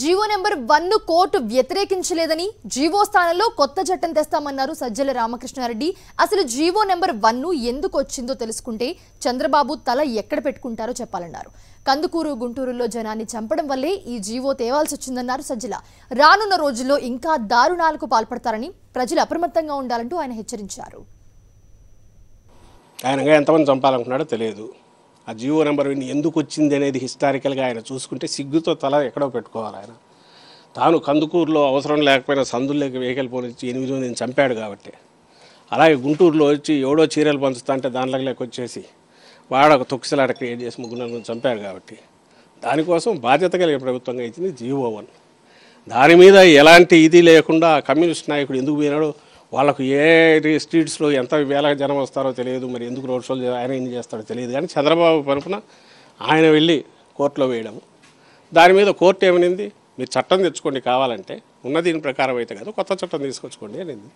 GO number వన్ను court వ్యతిరేకించలేదని G O స్థానంలో కొత్త చట్టం తెస్తామన్నారు సజ్జల రామకృష్ణారెడ్డి అసలు జీవో నెంబర్ వన్ ను ఎందుకు వచ్చిందో తెలుసుకుంటే చంద్రబాబు తల ఎక్కడ పెట్టుకుంటారో చెప్పాలన్నారు కందుకూరు గుంటూరులో జనాన్ని చంపడం వల్లే ఈ జీవో తేవాల్సి వచ్చిందన్నారు సజ్జల రానున్న రోజుల్లో ఇంకా దారుణాలకు పాల్పడతారని ప్రజలు అప్రమత్తంగా ఉండాలంటూ ఆయన హెచ్చరించారు ఆయన ఎంతమంది చంపాలనుకున్నాడో తెలియదు ఆ జియో నెంబర్ విని ఎందుకు వచ్చింది అనేది హిస్టారికల్గా ఆయన చూసుకుంటే సిగ్గుతో తల ఎక్కడో పెట్టుకోవాలి ఆయన తాను కందుకూరులో అవసరం లేకపోయినా సందుల్లోకి వెహికల్ పోనిచ్చి ఎనిమిది మందిని చంపాడు కాబట్టి అలాగే గుంటూరులో వచ్చి ఎవడో చీరలు పంచుతా అంటే దానిలోకి వచ్చేసి వాడు ఒక తొక్కిసలాట క్రియేట్ చేసి ముగ్గురు చంపాడు కాబట్టి దానికోసం బాధ్యత కలిగే ప్రభుత్వంగా ఇచ్చింది జీవో వన్ దాని మీద ఎలాంటి ఇది లేకుండా కమ్యూనిస్ట్ నాయకుడు ఎందుకు పోయినాడో వాళ్ళకు ఏ స్ట్రీట్స్లో ఎంత వేల జనం వస్తారో తెలియదు మరి ఎందుకు రోడ్ షోలు అరేంజ్ చేస్తారో తెలియదు కానీ చంద్రబాబు పరపున ఆయన వెళ్ళి కోర్టులో వేయడం దాని మీద కోర్టు ఏమనింది మీరు చట్టం తెచ్చుకోండి కావాలంటే ఉన్న దీని ప్రకారం అయితే కాదు కొత్త చట్టం తీసుకొచ్చుకోండి అనింది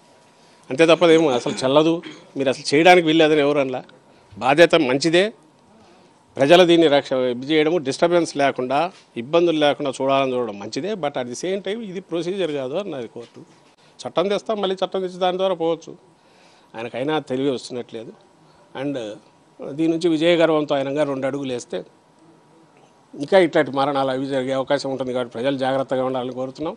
అంతే తప్పదేమో అసలు చల్లదు మీరు అసలు చేయడానికి వీల్లేదని ఎవరన్నా బాధ్యత మంచిదే ప్రజల దీన్ని రక్ష ఇది చేయడము డిస్టర్బెన్స్ లేకుండా ఇబ్బందులు లేకుండా చూడాలని చూడడం మంచిదే but at the same time ఇది ప్రొసీజర్ కాదు అన్నది కోర్టు చట్టం తెస్తాం మళ్ళీ చట్టం తెచ్చి దాని ద్వారా పోవచ్చు ఆయనకైనా తెలివి వస్తున్నట్లేదు అండ్ దీని నుంచి విజయగర్వంతో ఆయన గారు రెండు అడుగులు వేస్తే ఇంకా ఇట్లాంటి మరణాలు అవి జరిగే అవకాశం ఉంటుంది కాబట్టి ప్రజలు జాగ్రత్తగా ఉండాలని కోరుతున్నాం